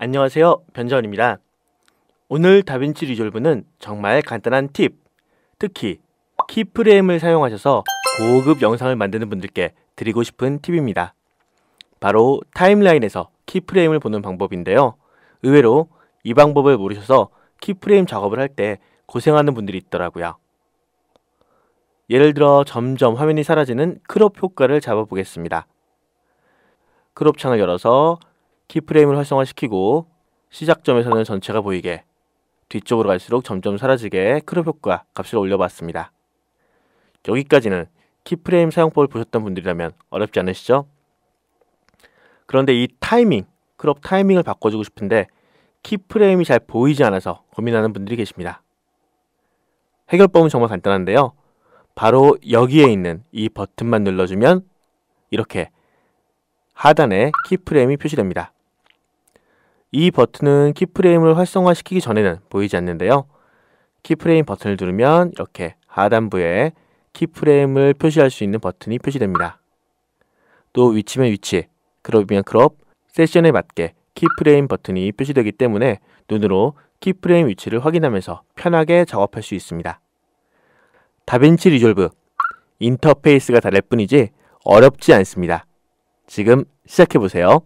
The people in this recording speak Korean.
안녕하세요. 변재원입니다. 오늘 다빈치 리졸브는 정말 간단한 팁, 특히 키프레임을 사용하셔서 고급 영상을 만드는 분들께 드리고 싶은 팁입니다. 바로 타임라인에서 키프레임을 보는 방법인데요. 의외로 이 방법을 모르셔서 키프레임 작업을 할 때 고생하는 분들이 있더라고요. 예를 들어 점점 화면이 사라지는 크롭 효과를 잡아보겠습니다. 크롭 창을 열어서 키프레임을 활성화시키고 시작점에서는 전체가 보이게 뒤쪽으로 갈수록 점점 사라지게 크롭 효과 값을 올려봤습니다. 여기까지는 키프레임 사용법을 보셨던 분들이라면 어렵지 않으시죠? 그런데 이 타이밍, 크롭 타이밍을 바꿔주고 싶은데 키프레임이 잘 보이지 않아서 고민하는 분들이 계십니다. 해결법은 정말 간단한데요. 바로 여기에 있는 이 버튼만 눌러주면 이렇게 하단에 키프레임이 표시됩니다. 이 버튼은 키프레임을 활성화시키기 전에는 보이지 않는데요. 키프레임 버튼을 누르면 이렇게 하단부에 키프레임을 표시할 수 있는 버튼이 표시됩니다. 또 위치면 위치, 그롭이면 그룹, 세션에 맞게 키프레임 버튼이 표시되기 때문에 눈으로 키프레임 위치를 확인하면서 편하게 작업할 수 있습니다. 다빈치 리졸브 인터페이스가 다를 뿐이지 어렵지 않습니다. 지금 시작해보세요.